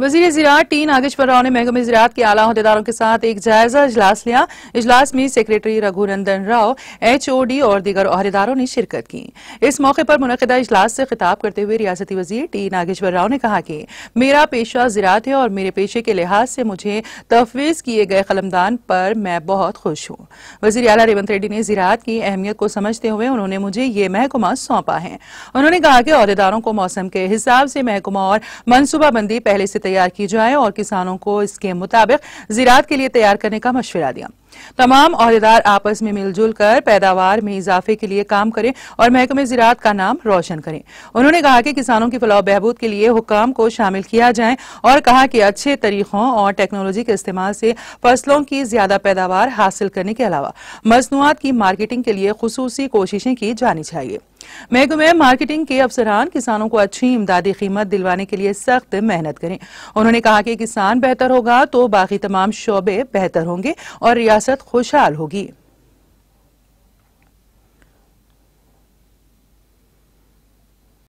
वजीर ज़रात टी नागेश्वर राव ने महकमे ज़रात के आला अहदेदारों के साथ एक जायजा इजलास लिया इजलास में secretary Raghunandan Rao H O D और दीगर अहदेदारों ने शिरकत की इस मौके पर मुनदा इजलास से खिताब करते हुए रियासती वजीर टी नागेश्वर राव ने कहा कि मेरा पेशा ज़रात है और मेरे पेशे के लिहाज से मुझे तफवीज़ किए गए कलमदान पर मैं बहुत खुश हूं वजी अला रेवंत रेड्डी ने ज़रात की अहमियत को समझते हुए उन्होंने मुझे ये महकमा सौंपा है उन्होंने कहा कि अहदेदारों को मौसम के हिसाब से महकमा और मनसूबाबंदी पहले से तैयार की जाए और किसानों को इसके मुताबिक जीरात के लिए तैयार करने का मशवरा दिया तमाम अहदेदार आपस में मिलजुल कर पैदावार में इजाफे के लिए काम करें और महकमे जीरात का नाम रोशन करें उन्होंने कहा कि किसानों की फलाह बहबूद के लिए हुकाम को शामिल किया जाए और कहा कि अच्छे तरीकों और टेक्नोलॉजी के इस्तेमाल से फसलों की ज्यादा पैदावार हासिल करने के अलावा मसनूआत की मार्केटिंग के लिए खसूसी कोशिशें की जानी चाहिए महकमे मार्केटिंग के अफसरान किसानों को अच्छी इमदादी कीमत दिलवाने के लिए सख्त मेहनत करें उन्होंने कहा कि किसान बेहतर होगा तो बाकी तमाम शोबे बेहतर होंगे और रियासत खुशहाल होगी